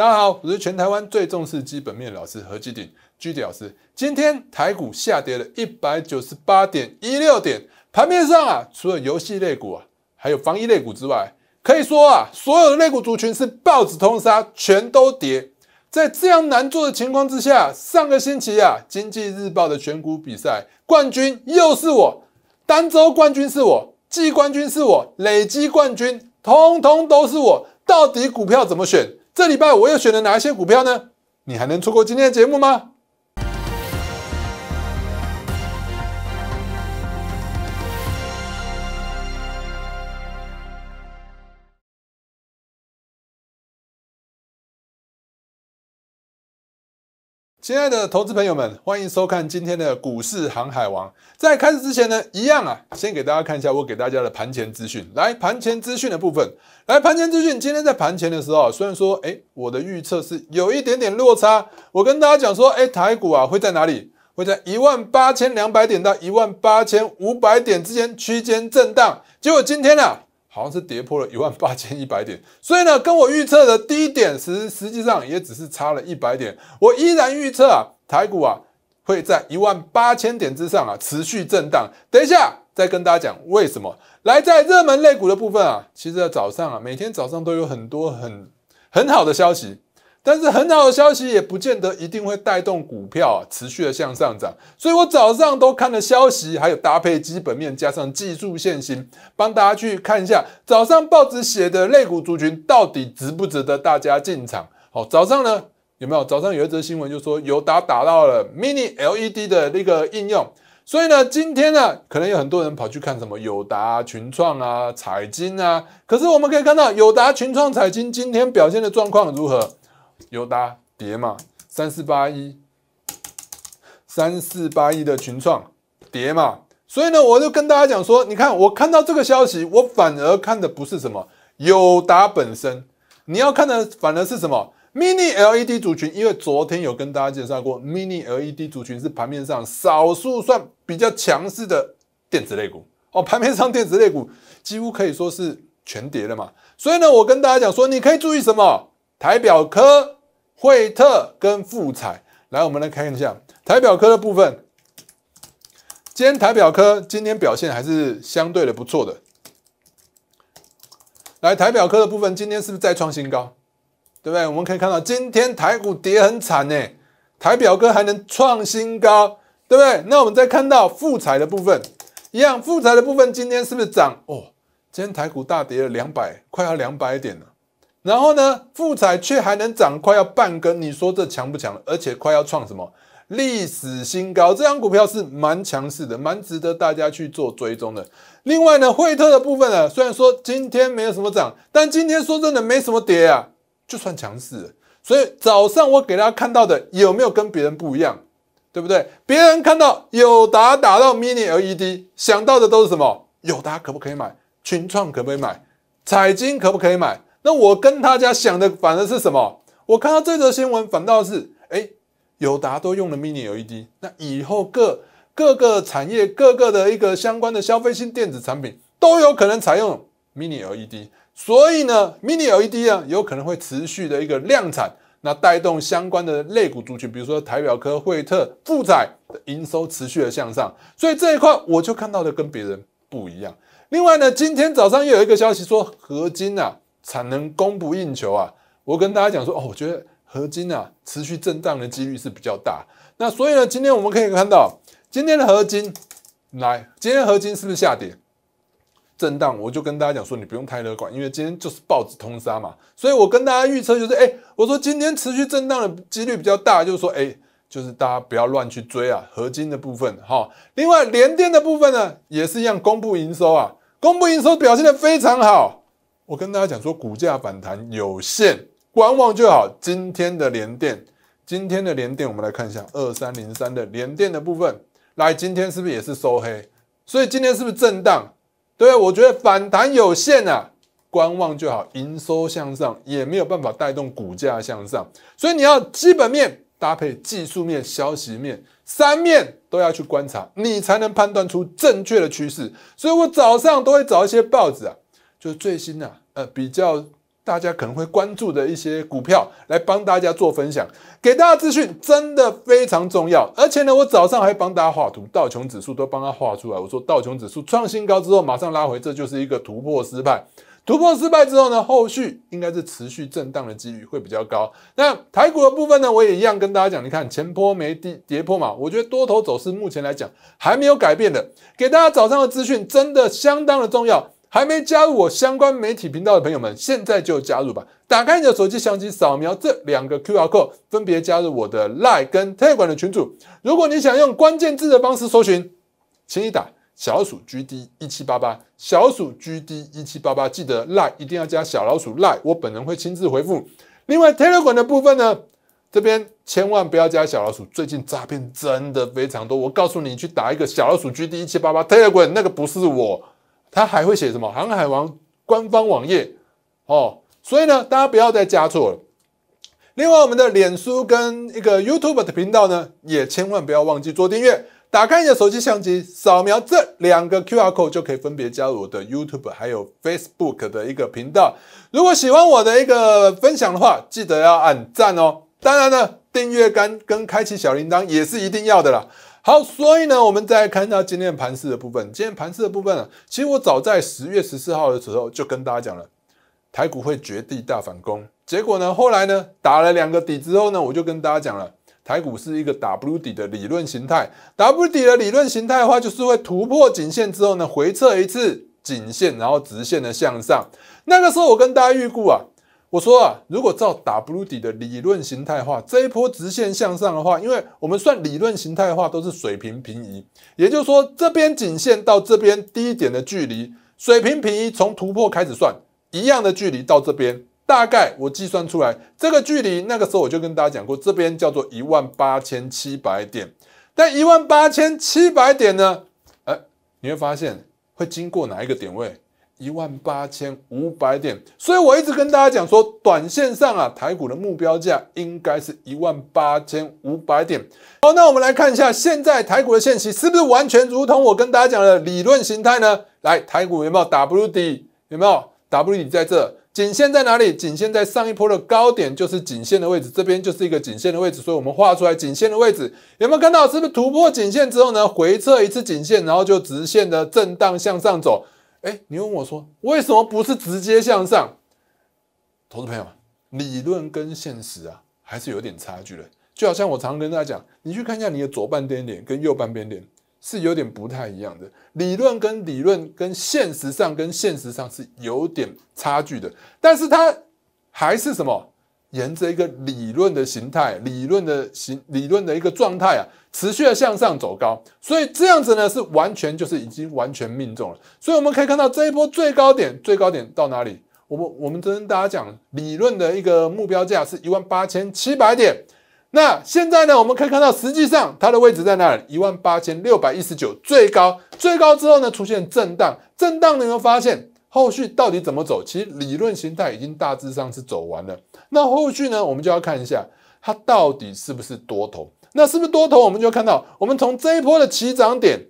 大家好，我是全台湾最重视基本面的老师何基鼎居 D 老师。今天台股下跌了一百九十八点一六点，盘面上啊，除了游戏类股啊，还有防疫类股之外，可以说啊，所有的类股族群是报纸通杀，全都跌。在这样难做的情况之下，上个星期啊，《经济日报》的选股比赛冠军又是我，单周冠军是我，季冠军是我，累积冠军通通都是我。到底股票怎么选？这礼拜我又选了哪一些股票呢？你还能错过今天的节目吗？亲爱的投资朋友们，欢迎收看今天的股市航海王。在开始之前呢，一样啊，先给大家看一下我给大家的盘前资讯。来，盘前资讯的部分。来，盘前资讯，今天在盘前的时候啊，虽然说，诶我的预测是有一点点落差。我跟大家讲说，诶台股啊会在哪里？会在一万八千两百点到一万八千五百点之间区间震荡。结果今天呢？好像是跌破了一万八千一百点，所以呢，跟我预测的低点实实际上也只是差了一百点。我依然预测啊，台股啊会在一万八千点之上啊持续震荡。等一下再跟大家讲为什么。来，在热门类股的部分啊，其实早上啊，每天早上都有很多很很好的消息。但是很好的消息也不见得一定会带动股票持续的向上涨，所以我早上都看了消息，还有搭配基本面加上技术线型，帮大家去看一下早上报纸写的类股族群到底值不值得大家进场。好，早上呢有没有？早上有一则新闻就说友达打到了 Mini LED 的那个应用，所以呢今天呢可能有很多人跑去看什么友达、群创啊、彩晶啊。可是我们可以看到友达、群创、彩晶今天表现的状况如何？友达跌嘛，三四八一，三四八一的群创跌嘛，所以呢，我就跟大家讲说，你看我看到这个消息，我反而看的不是什么友达本身，你要看的反而是什么 mini LED 组群，因为昨天有跟大家介绍过 mini LED 组群是盘面上少数算比较强势的电子类股哦，盘面上电子类股几乎可以说是全跌了嘛，所以呢，我跟大家讲说，你可以注意什么台表科。惠特跟富彩，来，我们来看一下台表科的部分。今天台表科今天表现还是相对的不错的。来，台表科的部分今天是不是再创新高？对不对？我们可以看到今天台股跌很惨呢，台表科还能创新高，对不对？那我们再看到富彩的部分，一样，富彩的部分今天是不是涨？哦，今天台股大跌了两百，快要两百点了。然后呢，富彩却还能涨快要半根，你说这强不强？而且快要创什么历史新高？这张股票是蛮强势的，蛮值得大家去做追踪的。另外呢，惠特的部分呢，虽然说今天没有什么涨，但今天说真的没什么跌啊，就算强势。所以早上我给大家看到的有没有跟别人不一样？对不对？别人看到友达打到 Mini LED，想到的都是什么？友达可不可以买？群创可不可以买？彩晶可不可以买？那我跟大家想的反而是什么？我看到这则新闻，反倒是哎，友达都用了 Mini LED，那以后各各个产业、各个的一个相关的消费性电子产品都有可能采用 Mini LED，所以呢，Mini LED 啊，有可能会持续的一个量产，那带动相关的类股族群，比如说台表科、惠特、富彩的营收持续的向上，所以这一块我就看到的跟别人不一样。另外呢，今天早上又有一个消息说，合金啊。产能供不应求啊！我跟大家讲说，哦，我觉得合金啊持续震荡的几率是比较大。那所以呢，今天我们可以看到今天的合金来，今天合金是不是下跌震荡？我就跟大家讲说，你不用太乐观，因为今天就是报纸通杀嘛。所以我跟大家预测就是，哎，我说今天持续震荡的几率比较大，就是说，哎，就是大家不要乱去追啊，合金的部分哈。另外，联电的部分呢也是一样，公布营收啊，公布营收表现的非常好。我跟大家讲说，股价反弹有限，观望就好。今天的连电，今天的连电，我们来看一下二三零三的连电的部分。来，今天是不是也是收黑？所以今天是不是震荡？对，我觉得反弹有限啊，观望就好。营收向上也没有办法带动股价向上，所以你要基本面搭配技术面、消息面，三面都要去观察，你才能判断出正确的趋势。所以我早上都会找一些报纸啊。就最新的，呃，比较大家可能会关注的一些股票，来帮大家做分享，给大家资讯真的非常重要。而且呢，我早上还帮大家画图，道琼指数都帮他画出来。我说道琼指数创新高之后马上拉回，这就是一个突破失败。突破失败之后呢，后续应该是持续震荡的几率会比较高。那台股的部分呢，我也一样跟大家讲，你看前波没跌跌破嘛，我觉得多头走势目前来讲还没有改变的。给大家早上的资讯真的相当的重要。还没加入我相关媒体频道的朋友们，现在就加入吧！打开你的手机相机，扫描这两个 QR code，分别加入我的 Lie 跟 Telegram 的群组。如果你想用关键字的方式搜寻，请你打小老鼠 GD 一七八八，小老鼠 GD 一七八八。记得 Lie 一定要加小老鼠 Lie，我本人会亲自回复。另外 Telegram 的部分呢，这边千万不要加小老鼠，最近诈骗真的非常多。我告诉你，去打一个小老鼠 GD 一七八八 Telegram，那个不是我。他还会写什么《航海王》官方网页哦，所以呢，大家不要再加错了。另外，我们的脸书跟一个 YouTube 的频道呢，也千万不要忘记做订阅。打开你的手机相机，扫描这两个 QR code 就可以分别加入我的 YouTube 还有 Facebook 的一个频道。如果喜欢我的一个分享的话，记得要按赞哦。当然呢，订阅杆跟开启小铃铛也是一定要的啦。好，所以呢，我们再来看一下今天盘市的部分。今天盘市的部分呢，其实我早在十月十四号的时候就跟大家讲了，台股会绝地大反攻。结果呢，后来呢，打了两个底之后呢，我就跟大家讲了，台股是一个 W 底的理论形态。W 底的理论形态的话，就是会突破颈线之后呢，回撤一次颈线，然后直线的向上。那个时候我跟大家预估啊。我说啊，如果照 W D 的理论形态化，这一波直线向上的话，因为我们算理论形态化都是水平平移，也就是说这边颈线到这边低点的距离水平平移，从突破开始算一样的距离到这边，大概我计算出来这个距离，那个时候我就跟大家讲过，这边叫做一万八千七百点，但一万八千七百点呢，呃，你会发现会经过哪一个点位？一万八千五百点，所以我一直跟大家讲说，短线上啊，台股的目标价应该是一万八千五百点。好，那我们来看一下现在台股的现期是不是完全如同我跟大家讲的理论形态呢？来，台股有没有 W 底有没有？W 底在这，颈线在哪里？颈线在上一波的高点就是颈线的位置，这边就是一个颈线的位置，所以我们画出来颈线的位置有没有看到？是不是突破颈线之后呢，回撤一次颈线，然后就直线的震荡向上走？哎，你问我说为什么不是直接向上？投资朋友，理论跟现实啊，还是有点差距的。就好像我常跟大家讲，你去看一下你的左半边脸跟右半边脸，是有点不太一样的。理论跟理论跟现实上跟现实上是有点差距的，但是它还是什么？沿着一个理论的形态、理论的形、理论的一个状态啊，持续的向上走高，所以这样子呢是完全就是已经完全命中了。所以我们可以看到这一波最高点，最高点到哪里？我们我们跟大家讲，理论的一个目标价是一万八千七百点。那现在呢，我们可以看到实际上它的位置在哪里？一万八千六百一十九，最高，最高之后呢出现震荡，震荡你会发现。后续到底怎么走？其实理论形态已经大致上是走完了。那后续呢，我们就要看一下它到底是不是多头。那是不是多头，我们就看到，我们从这一波的起涨点，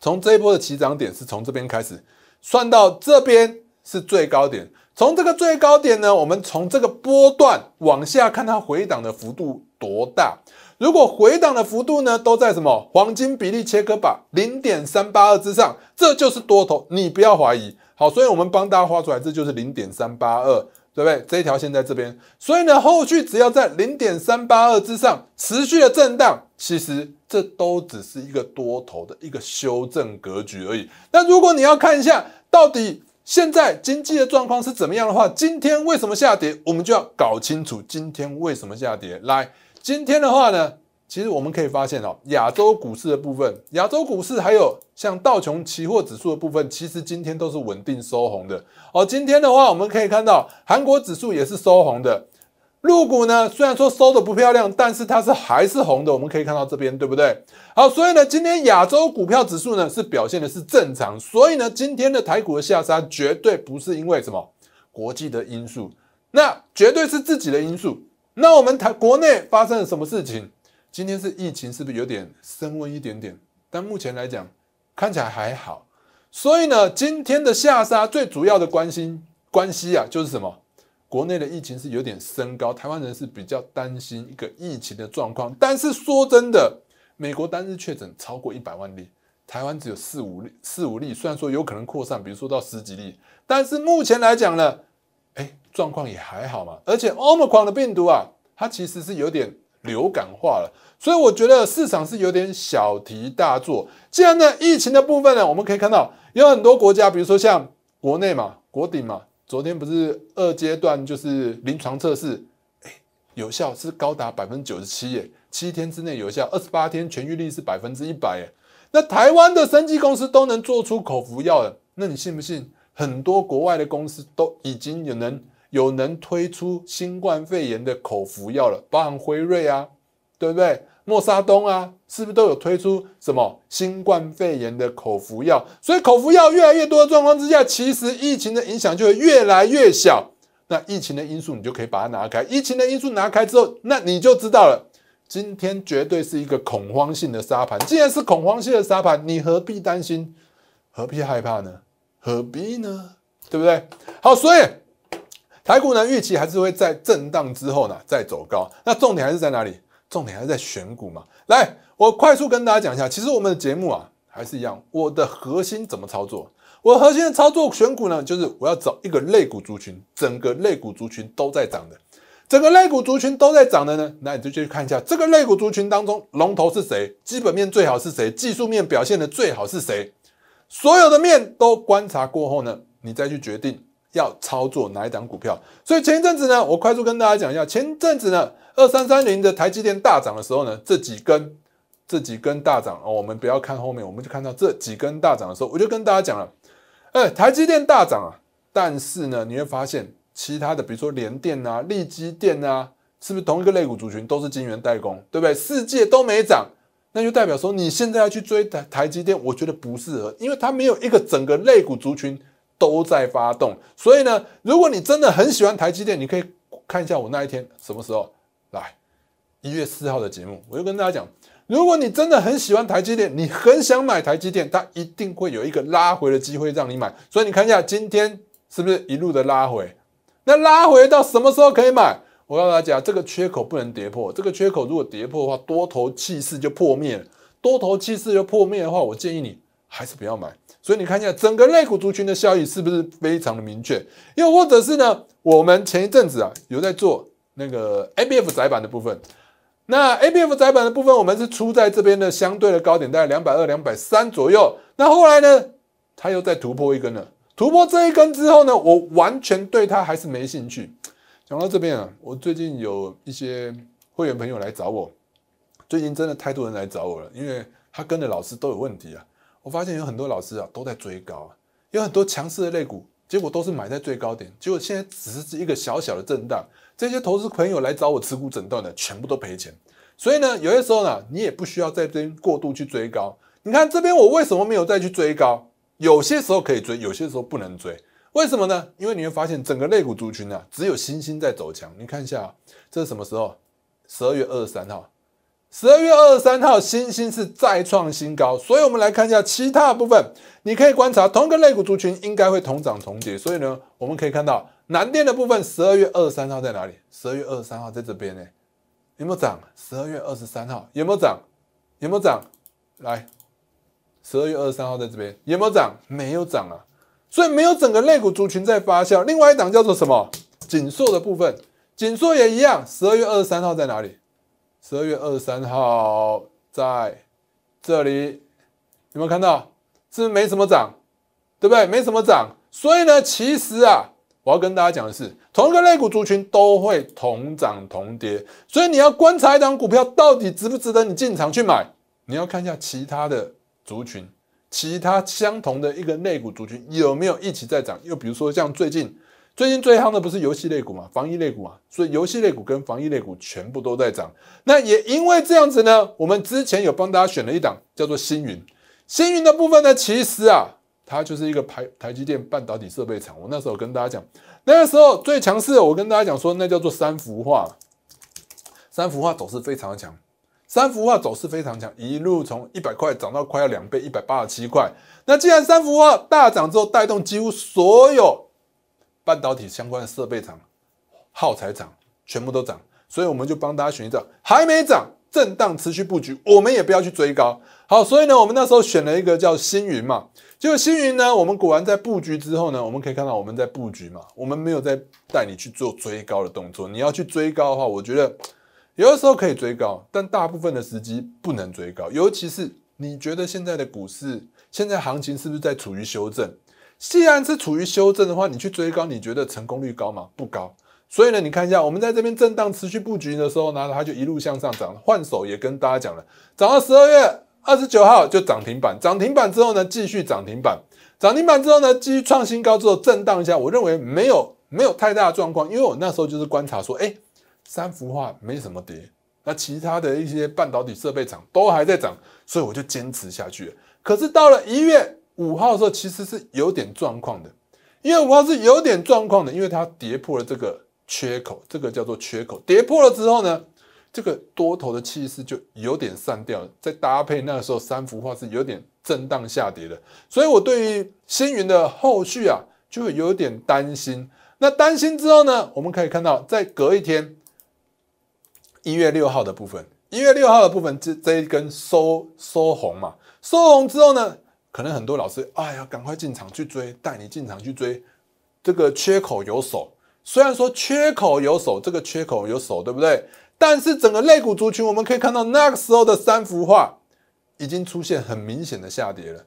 从这一波的起涨点是从这边开始，算到这边是最高点。从这个最高点呢，我们从这个波段往下看它回档的幅度多大。如果回档的幅度呢都在什么黄金比例切割板零点三八二之上，这就是多头，你不要怀疑。好，所以我们帮大家画出来，这就是零点三八二，对不对？这一条线在这边，所以呢，后续只要在零点三八二之上持续的震荡，其实这都只是一个多头的一个修正格局而已。那如果你要看一下到底现在经济的状况是怎么样的话，今天为什么下跌，我们就要搞清楚今天为什么下跌。来，今天的话呢？其实我们可以发现哦，亚洲股市的部分，亚洲股市还有像道琼期货指数的部分，其实今天都是稳定收红的。而今天的话我们可以看到韩国指数也是收红的，陆股呢虽然说收的不漂亮，但是它是还是红的。我们可以看到这边对不对？好，所以呢，今天亚洲股票指数呢是表现的是正常，所以呢今天的台股的下杀绝对不是因为什么国际的因素，那绝对是自己的因素。那我们台国内发生了什么事情？今天是疫情是不是有点升温一点点？但目前来讲，看起来还好。所以呢，今天的下杀最主要的关心关系啊，就是什么？国内的疫情是有点升高，台湾人是比较担心一个疫情的状况。但是说真的，美国单日确诊超过一百万例，台湾只有四五例，四五例。虽然说有可能扩散，比如说到十几例，但是目前来讲呢，哎，状况也还好嘛。而且欧密狂的病毒啊，它其实是有点。流感化了，所以我觉得市场是有点小题大做。既然呢疫情的部分呢，我们可以看到有很多国家，比如说像国内嘛，国鼎嘛，昨天不是二阶段就是临床测试，哎，有效是高达百分之九十七耶，七天之内有效，二十八天痊愈率是百分之一百耶。那台湾的生技公司都能做出口服药了，那你信不信很多国外的公司都已经有能？有能推出新冠肺炎的口服药了，包含辉瑞啊，对不对？莫沙东啊，是不是都有推出什么新冠肺炎的口服药？所以口服药越来越多的状况之下，其实疫情的影响就会越来越小。那疫情的因素你就可以把它拿开。疫情的因素拿开之后，那你就知道了，今天绝对是一个恐慌性的沙盘。既然是恐慌性的沙盘，你何必担心？何必害怕呢？何必呢？对不对？好，所以。台股呢，预期还是会在震荡之后呢，再走高。那重点还是在哪里？重点还是在选股嘛。来，我快速跟大家讲一下，其实我们的节目啊，还是一样。我的核心怎么操作？我核心的操作选股呢，就是我要找一个类股族群，整个类股族群都在涨的，整个类股族群都在涨的呢，那你就去看一下这个类股族群当中龙头是谁，基本面最好是谁，技术面表现的最好是谁，所有的面都观察过后呢，你再去决定。要操作哪一档股票？所以前一阵子呢，我快速跟大家讲一下。前阵子呢，二三三零的台积电大涨的时候呢，这几根这几根大涨哦，我们不要看后面，我们就看到这几根大涨的时候，我就跟大家讲了，哎，台积电大涨啊，但是呢，你会发现其他的，比如说联电啊、立基电啊，是不是同一个类股族群都是晶圆代工，对不对？世界都没涨，那就代表说你现在要去追台台积电，我觉得不适合，因为它没有一个整个肋骨族群。都在发动，所以呢，如果你真的很喜欢台积电，你可以看一下我那一天什么时候来一月四号的节目，我就跟大家讲，如果你真的很喜欢台积电，你很想买台积电，它一定会有一个拉回的机会让你买。所以你看一下今天是不是一路的拉回，那拉回到什么时候可以买？我告诉大家，这个缺口不能跌破，这个缺口如果跌破的话，多头气势就破灭，了。多头气势就破灭的话，我建议你还是不要买。所以你看一下整个类股族群的效益是不是非常的明确？又或者是呢？我们前一阵子啊有在做那个 A B F 窄板的部分，那 A B F 窄板的部分，我们是出在这边的相对的高点，大概两百二、两百三左右。那后来呢，它又在突破一根了。突破这一根之后呢，我完全对它还是没兴趣。讲到这边啊，我最近有一些会员朋友来找我，最近真的太多人来找我了，因为他跟的老师都有问题啊。我发现有很多老师啊都在追高有很多强势的类股，结果都是买在最高点，结果现在只是一个小小的震荡。这些投资朋友来找我持股诊断的，全部都赔钱。所以呢，有些时候呢，你也不需要在这边过度去追高。你看这边我为什么没有再去追高？有些时候可以追，有些时候不能追。为什么呢？因为你会发现整个类股族群呢，只有星星在走强。你看一下，这是什么时候？十二月二十三号。十二月二十三号，新兴是再创新高，所以我们来看一下其他部分，你可以观察同个类股族群应该会同涨同跌，所以呢，我们可以看到南电的部分，十二月二十三号在哪里？十二月二十三号在这边呢，有没有涨？十二月二十三号有没有涨？有没有涨？来，十二月二十三号在这边有没有涨？没有涨啊，所以没有整个类股族群在发酵。另外一档叫做什么？紧缩的部分，紧缩也一样，十二月二十三号在哪里？十二月二十三号，在这里有没有看到？是不是没什么涨，对不对？没什么涨，所以呢，其实啊，我要跟大家讲的是，同一个类股族群都会同涨同跌，所以你要观察一张股票到底值不值得你进场去买，你要看一下其他的族群，其他相同的一个类股族群有没有一起在涨。又比如说像最近。最近最夯的不是游戏类股嘛，防疫类股嘛，所以游戏类股跟防疫类股全部都在涨。那也因为这样子呢，我们之前有帮大家选了一档叫做星云。星云的部分呢，其实啊，它就是一个台台积电半导体设备厂。我那时候跟大家讲，那个时候最强势，我跟大家讲说，那叫做三幅画，三幅画走势非常的强，三幅画走势非常强，一路从一百块涨到快要两倍，一百八十七块。那既然三幅画大涨之后带动几乎所有。半导体相关的设备厂、耗材厂全部都涨，所以我们就帮大家选一涨，还没涨，震荡持续布局，我们也不要去追高。好，所以呢，我们那时候选了一个叫星云嘛，结果星云呢，我们果然在布局之后呢，我们可以看到我们在布局嘛，我们没有在带你去做追高的动作。你要去追高的话，我觉得有的时候可以追高，但大部分的时机不能追高，尤其是你觉得现在的股市，现在行情是不是在处于修正？既然是处于修正的话，你去追高，你觉得成功率高吗？不高。所以呢，你看一下，我们在这边震荡持续布局的时候呢，它就一路向上涨。换手也跟大家讲了，涨到十二月二十九号就涨停板，涨停板之后呢，继续涨停板，涨停板之后呢，继续创新高之后震荡一下，我认为没有没有太大的状况，因为我那时候就是观察说，哎，三幅画没什么跌，那其他的一些半导体设备厂都还在涨，所以我就坚持下去。可是到了一月。五号的时候其实是有点状况的，因为五号是有点状况的，因为它跌破了这个缺口，这个叫做缺口。跌破了之后呢，这个多头的气势就有点散掉。再搭配那个时候三幅画是有点震荡下跌的，所以我对于星云的后续啊就有点担心。那担心之后呢，我们可以看到在隔一天，一月六号的部分，一月六号的部分这这一根收收红嘛，收红之后呢？可能很多老师，哎呀，赶快进场去追，带你进场去追，这个缺口有手。虽然说缺口有手，这个缺口有手，对不对？但是整个肋骨族群，我们可以看到那个时候的三幅画已经出现很明显的下跌了，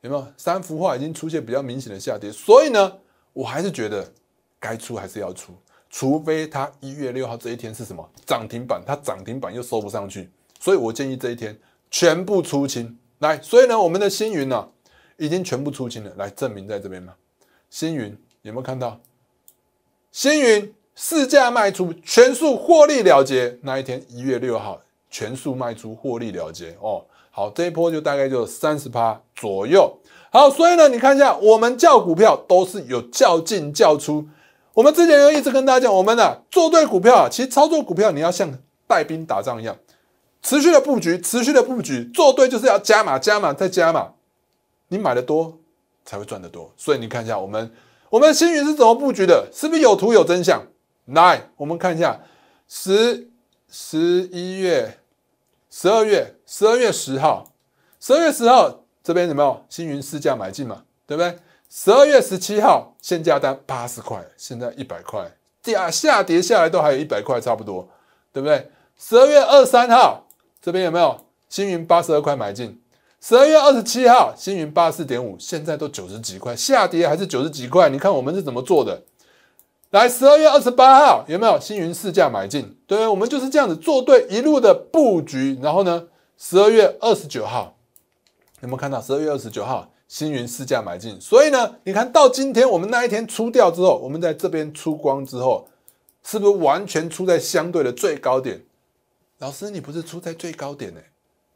有没有？三幅画已经出现比较明显的下跌，所以呢，我还是觉得该出还是要出，除非它一月六号这一天是什么涨停板，它涨停板又收不上去，所以我建议这一天全部出清。来，所以呢，我们的星云呢，已经全部出清了。来证明在这边嘛。星云有没有看到？星云市价卖出，全数获利了结。那一天一月六号，全数卖出获利了结。哦，好，这一波就大概就三十趴左右。好，所以呢，你看一下，我们叫股票都是有叫进叫出。我们之前又一直跟大家讲，我们呢做对股票啊，其实操作股票你要像带兵打仗一样。持续的布局，持续的布局，做对就是要加码，加码再加码。你买的多才会赚得多。所以你看一下我们我们星云是怎么布局的，是不是有图有真相？来，我们看一下十十一月、十二月、十二月十号、十二月十号这边有没有星云试价买进嘛？对不对？十二月十七号限价单八十块，现在一百块，跌下跌下来都还有一百块差不多，对不对？十二月二三号。这边有没有星云八十二块买进？十二月二十七号星云八四点五，现在都九十几块，下跌还是九十几块？你看我们是怎么做的？来，十二月二十八号有没有星云市价买进？对，我们就是这样子做对一路的布局。然后呢，十二月二十九号有没有看到？十二月二十九号星云市价买进。所以呢，你看到今天我们那一天出掉之后，我们在这边出光之后，是不是完全出在相对的最高点？老师，你不是出在最高点呢？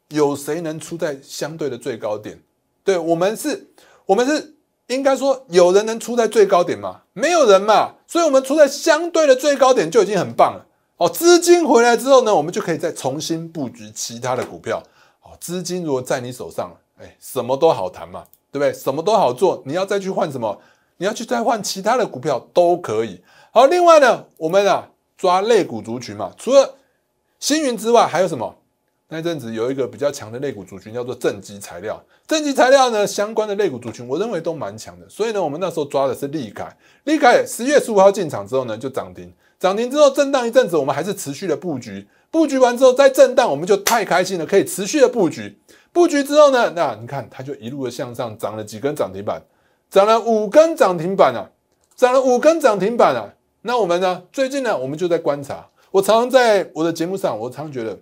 有谁能出在相对的最高点？对我们是，我们是应该说有人能出在最高点吗？没有人嘛，所以我们出在相对的最高点就已经很棒了。哦，资金回来之后呢，我们就可以再重新布局其他的股票。哦，资金如果在你手上，哎，什么都好谈嘛，对不对？什么都好做，你要再去换什么？你要去再换其他的股票都可以。好，另外呢，我们啊抓类股族群嘛，除了星云之外还有什么？那阵子有一个比较强的类股族群，叫做正极材料。正极材料呢相关的类股族群，我认为都蛮强的。所以呢，我们那时候抓的是利凯。利凯十月十五号进场之后呢，就涨停。涨停之后震荡一阵子，我们还是持续的布局。布局完之后再震荡，我们就太开心了，可以持续的布局。布局之后呢，那你看它就一路的向上涨了几根涨停板，涨了五根涨停板啊，涨了五根涨停板啊。那我们呢，最近呢，我们就在观察。我常常在我的节目上，我常常觉得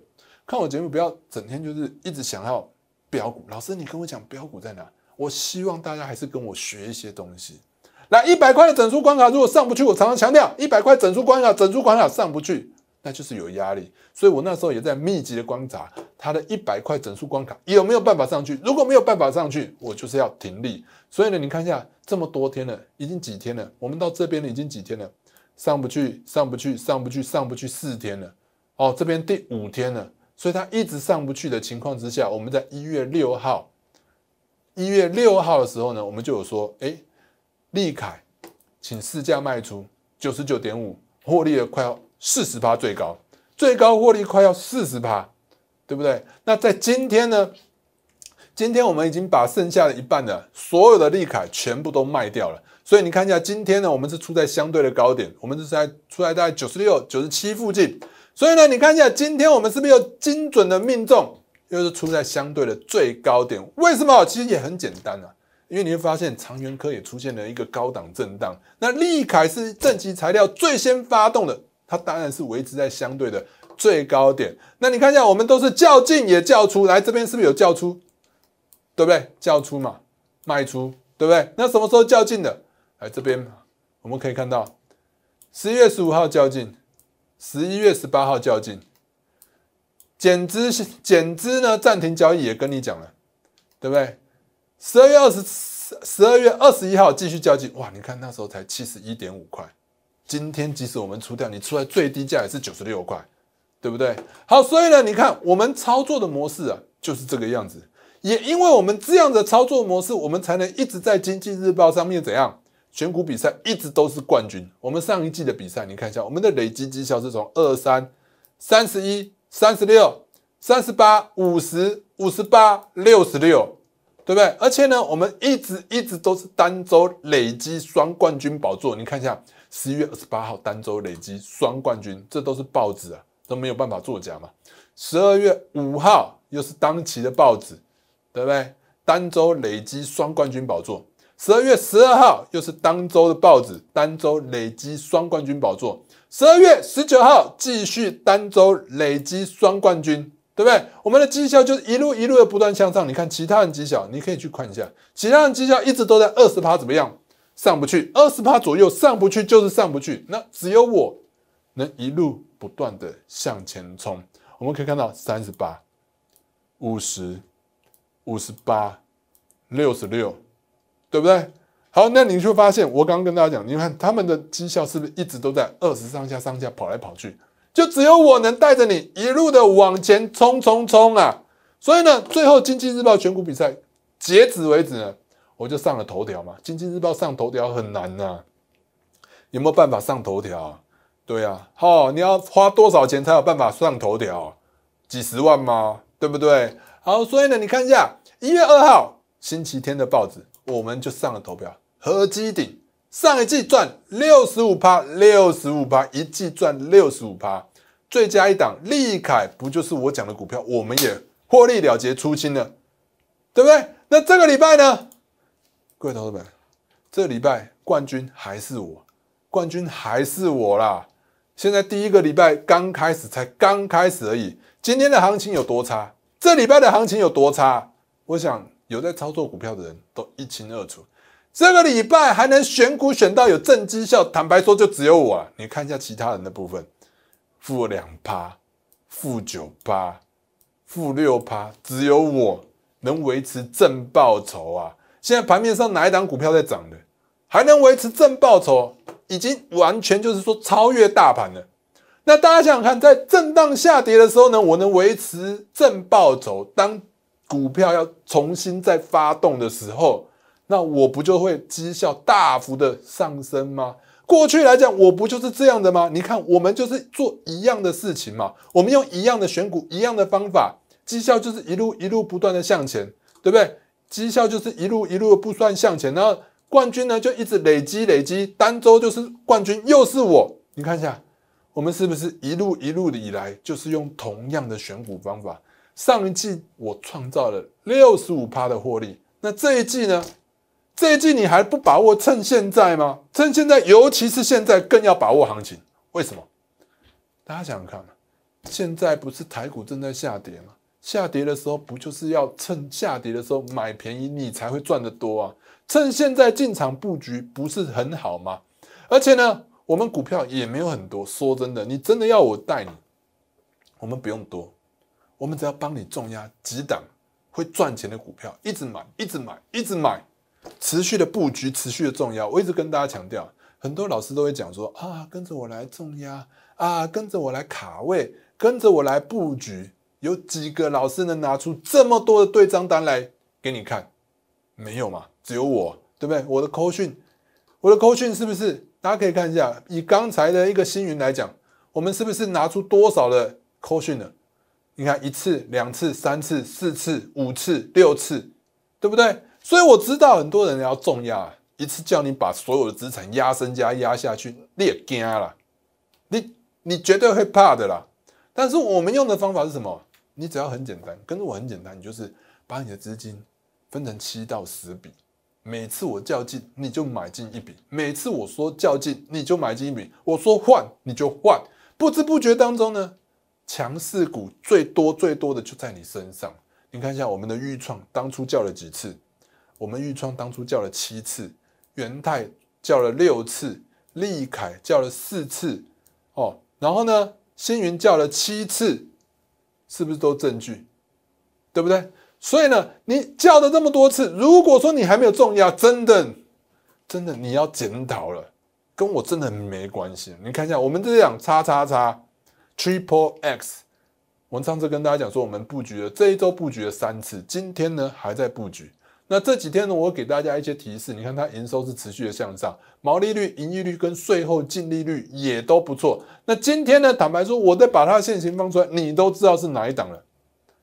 看我节目不要整天就是一直想要标股。老师，你跟我讲标股在哪？我希望大家还是跟我学一些东西。来，一百块的整数关卡，如果上不去，我常常强调一百块整数关卡，整数关卡上不去，那就是有压力。所以我那时候也在密集的观察它的一百块整数关卡有没有办法上去。如果没有办法上去，我就是要停利。所以呢，你看一下这么多天了，已经几天了？我们到这边了已经几天了？上不去，上不去，上不去，上不去四天了，哦，这边第五天了，所以它一直上不去的情况之下，我们在一月六号，一月六号的时候呢，我们就有说，哎，利凯，请试价卖出九十九点五，获利了快要四十趴，最高，最高获利快要四十趴，对不对？那在今天呢，今天我们已经把剩下的一半的所有的利凯全部都卖掉了。所以你看一下，今天呢，我们是出在相对的高点，我们是在出在大概九十六、九十七附近。所以呢，你看一下，今天我们是不是有精准的命中，又是出在相对的最高点？为什么？其实也很简单啊，因为你会发现长源科也出现了一个高档震荡。那利凯是正极材料最先发动的，它当然是维持在相对的最高点。那你看一下，我们都是较进也叫出，来这边是不是有叫出？对不对？叫出嘛，卖出，对不对？那什么时候较进的？来这边，我们可以看到十一月十五号较劲，十一月十八号较劲，减资减资呢，暂停交易也跟你讲了，对不对？十二月二十十二月二十一号继续较劲，哇，你看那时候才七十一点五块，今天即使我们出掉，你出来最低价也是九十六块，对不对？好，所以呢，你看我们操作的模式啊，就是这个样子，也因为我们这样的操作模式，我们才能一直在经济日报上面怎样？选股比赛一直都是冠军。我们上一季的比赛，你看一下，我们的累积绩效是从二三、三十一、三十六、三十八、五十五十八、六十六，对不对？而且呢，我们一直一直都是单周累积双冠军宝座。你看一下，十一月二十八号单周累积双冠军，这都是报纸啊，都没有办法作假嘛。十二月五号又是当期的报纸，对不对？单周累积双冠军宝座。十二月十二号又是单周的报纸，单周累积双冠军宝座。十二月十九号继续单周累积双冠军，对不对？我们的绩效就是一路一路的不断向上。你看，其他人绩效，你可以去看一下，其他人绩效一直都在二十趴，怎么样？上不去，二十趴左右上不去就是上不去。那只有我能一路不断的向前冲。我们可以看到三十八、五十五、十八、六十六。对不对？好，那你就发现，我刚刚跟大家讲，你看他们的绩效是不是一直都在二十上下上下跑来跑去？就只有我能带着你一路的往前冲冲冲啊！所以呢，最后《经济日报》选股比赛截止为止，呢，我就上了头条嘛。《经济日报》上头条很难呐，有没有办法上头条？对啊，好，你要花多少钱才有办法上头条？几十万吗？对不对？好，所以呢，你看一下一月二号星期天的报纸。我们就上了投票，合基鼎上一季赚六十五趴，六十五趴一季赚六十五趴，最佳一档利凯不就是我讲的股票，我们也获利了结出清了，对不对？那这个礼拜呢，各位投资们，这礼拜冠军还是我，冠军还是我啦。现在第一个礼拜刚开始，才刚开始而已。今天的行情有多差？这礼拜的行情有多差？我想。有在操作股票的人都一清二楚，这个礼拜还能选股选到有正绩效，坦白说就只有我。你看一下其他人的部分，负两趴，负九趴，负六趴，只有我能维持正报酬啊！现在盘面上哪一档股票在涨的，还能维持正报酬，已经完全就是说超越大盘了。那大家想看在震荡下跌的时候呢，我能维持正报酬？当股票要重新再发动的时候，那我不就会绩效大幅的上升吗？过去来讲，我不就是这样的吗？你看，我们就是做一样的事情嘛，我们用一样的选股，一样的方法，绩效就是一路一路不断的向前，对不对？绩效就是一路一路不断向前，然后冠军呢就一直累积累积，单周就是冠军又是我，你看一下，我们是不是一路一路的以来就是用同样的选股方法？上一季我创造了六十五趴的获利，那这一季呢？这一季你还不把握趁现在吗？趁现在，尤其是现在更要把握行情。为什么？大家想想看现在不是台股正在下跌吗？下跌的时候不就是要趁下跌的时候买便宜，你才会赚得多啊？趁现在进场布局不是很好吗？而且呢，我们股票也没有很多。说真的，你真的要我带你，我们不用多。我们只要帮你重压几档会赚钱的股票，一直买，一直买，一直买，持续的布局，持续的重压。我一直跟大家强调，很多老师都会讲说啊，跟着我来重压啊，跟着我来卡位，跟着我来布局。有几个老师能拿出这么多的对账单来给你看？没有嘛，只有我，对不对？我的扣讯，我的扣讯是不是？大家可以看一下，以刚才的一个星云来讲，我们是不是拿出多少的扣讯呢？你看一次、两次、三次、四次、五次、六次，对不对？所以我知道很多人要重压，一次叫你把所有的资产压身家压下去，你也惊了，你你绝对会怕的啦。但是我们用的方法是什么？你只要很简单，跟着我很简单，你就是把你的资金分成七到十笔，每次我较劲，你就买进一笔，每次我说较劲，你就买进一笔，我说换你就换，不知不觉当中呢。强势股最多最多的就在你身上，你看一下我们的预创当初叫了几次？我们预创当初叫了七次，元泰叫了六次，利凯叫了四次，哦，然后呢，星云叫了七次，是不是都证据？对不对？所以呢，你叫了这么多次，如果说你还没有中要，真的，真的你要检讨了，跟我真的没关系。你看一下，我们这讲叉叉叉。Triple X，我上次跟大家讲说，我们布局了这一周，布局了三次，今天呢还在布局。那这几天呢，我给大家一些提示。你看它营收是持续的向上，毛利率、盈利率跟税后净利率也都不错。那今天呢，坦白说，我再把它的线型放出来，你都知道是哪一档了。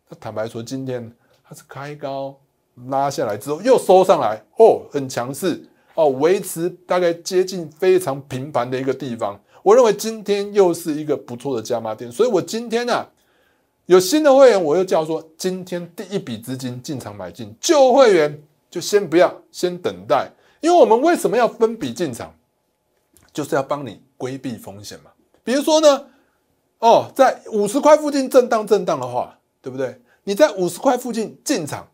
那坦白说，今天它是开高拉下来之后又收上来，哦，很强势哦，维持大概接近非常平繁的一个地方。我认为今天又是一个不错的加码点，所以我今天呢有新的会员，我又叫说今天第一笔资金进场买进，旧会员就先不要，先等待，因为我们为什么要分笔进场，就是要帮你规避风险嘛。比如说呢，哦，在五十块附近震荡震荡的话，对不对？你在五十块附近进场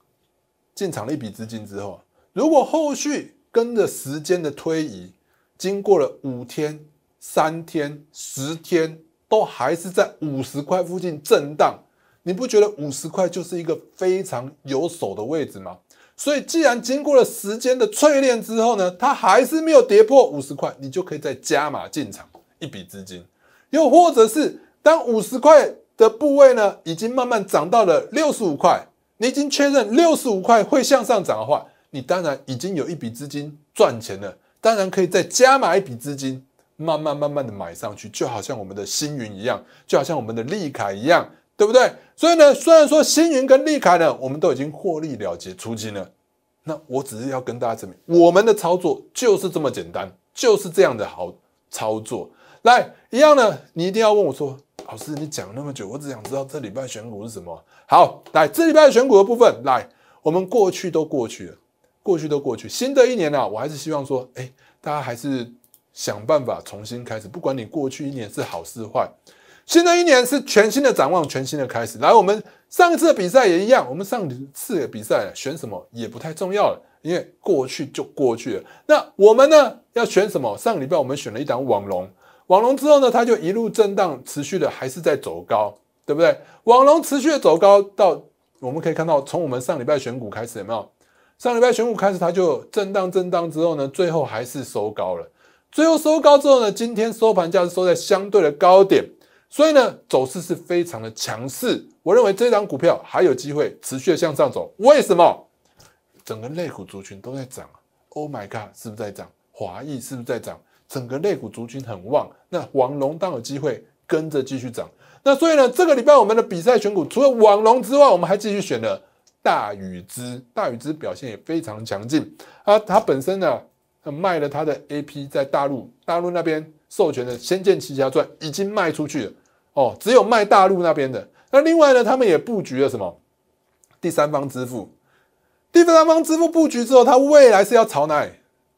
进场了一笔资金之后，如果后续跟着时间的推移，经过了五天。三天、十天都还是在五十块附近震荡，你不觉得五十块就是一个非常有手的位置吗？所以，既然经过了时间的淬炼之后呢，它还是没有跌破五十块，你就可以再加码进场一笔资金。又或者是当五十块的部位呢，已经慢慢涨到了六十五块，你已经确认六十五块会向上涨的话，你当然已经有一笔资金赚钱了，当然可以再加码一笔资金。慢慢慢慢的买上去，就好像我们的星云一样，就好像我们的利凯一样，对不对？所以呢，虽然说星云跟利凯呢，我们都已经获利了结出局了，那我只是要跟大家证明，我们的操作就是这么简单，就是这样的好操作。来，一样的，你一定要问我说，老师，你讲那么久，我只想知道这礼拜选股是什么？好，来，这礼拜选股的部分，来，我们过去都过去了，过去都过去，新的一年呢，我还是希望说，哎，大家还是。想办法重新开始，不管你过去一年是好是坏，新的一年是全新的展望，全新的开始。来，我们上一次的比赛也一样，我们上次的比赛选什么也不太重要了，因为过去就过去了。那我们呢，要选什么？上个礼拜我们选了一档网龙，网龙之后呢，它就一路震荡，持续的还是在走高，对不对？网龙持续的走高到我们可以看到，从我们上礼拜选股开始有没有？上礼拜选股开始，它就震荡震荡之后呢，最后还是收高了。最后收高之后呢，今天收盘价是收在相对的高点，所以呢，走势是非常的强势。我认为这张股票还有机会持续的向上走。为什么？整个类股族群都在涨啊！Oh my god，是不是在涨？华裔是不是在涨？整个类股族群很旺，那网龙当有机会跟着继续涨。那所以呢，这个礼拜我们的比赛选股除了网龙之外，我们还继续选了大禹之，大禹之表现也非常强劲啊，它本身呢。卖了他的 A P，在大陆大陆那边授权的《仙剑奇侠传》已经卖出去了哦，只有卖大陆那边的。那另外呢，他们也布局了什么第三方支付？第三方支付布局之后，它未来是要朝哪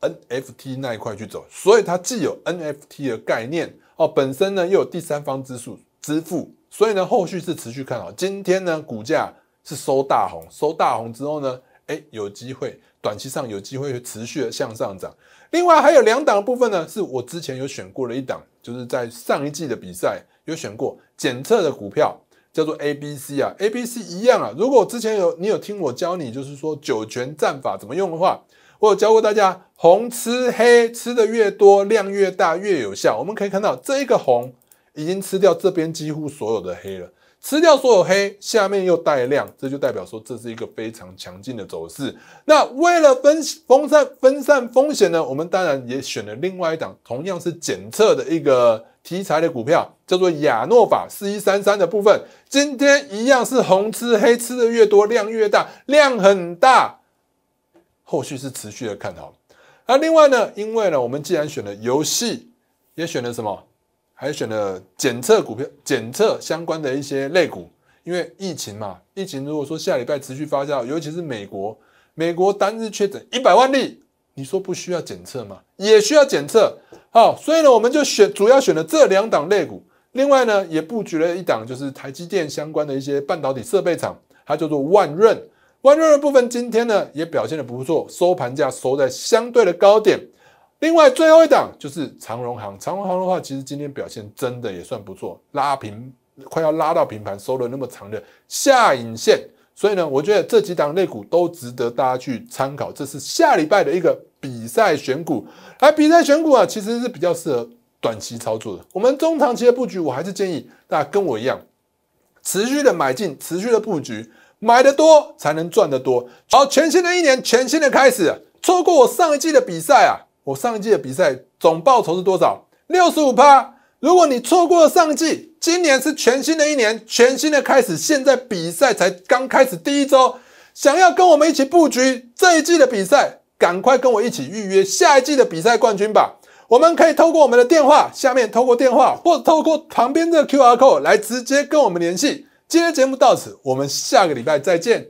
？N F T 那一块去走，所以它既有 N F T 的概念哦，本身呢又有第三方支付支付，所以呢后续是持续看好。今天呢股价是收大红，收大红之后呢，哎有机会。短期上有机会持续的向上涨，另外还有两档部分呢，是我之前有选过的一档，就是在上一季的比赛有选过检测的股票，叫做 A B C 啊，A B C 一样啊。如果之前有你有听我教你，就是说九泉战法怎么用的话，我有教过大家红吃黑，吃的越多量越大越有效。我们可以看到这一个红已经吃掉这边几乎所有的黑了。吃掉所有黑，下面又带量，这就代表说这是一个非常强劲的走势。那为了分分散分散风险呢，我们当然也选了另外一档同样是检测的一个题材的股票，叫做亚诺法四一三三的部分，今天一样是红吃黑，吃的越多量越大量很大，后续是持续的看好。那另外呢，因为呢，我们既然选了游戏，也选了什么？还选了检测股票、检测相关的一些类股，因为疫情嘛，疫情如果说下礼拜持续发酵，尤其是美国，美国单日确诊一百万例，你说不需要检测吗？也需要检测。好，所以呢，我们就选主要选了这两档类股，另外呢，也布局了一档，就是台积电相关的一些半导体设备厂，它叫做万润。万润的部分今天呢也表现的不错，收盘价收在相对的高点。另外最后一档就是长荣行，长荣行的话，其实今天表现真的也算不错，拉平快要拉到平盘，收了那么长的下影线。所以呢，我觉得这几档类股都值得大家去参考。这是下礼拜的一个比赛选股，而比赛选股啊，其实是比较适合短期操作的。我们中长期的布局，我还是建议大家跟我一样，持续的买进，持续的布局，买的多才能赚得多。好，全新的一年，全新的开始，错过我上一季的比赛啊！我上一季的比赛总报酬是多少？六十五趴。如果你错过了上季，今年是全新的一年，全新的开始。现在比赛才刚开始第一周，想要跟我们一起布局这一季的比赛，赶快跟我一起预约下一季的比赛冠军吧。我们可以透过我们的电话，下面透过电话或透过旁边这个 QR code 来直接跟我们联系。今天节目到此，我们下个礼拜再见。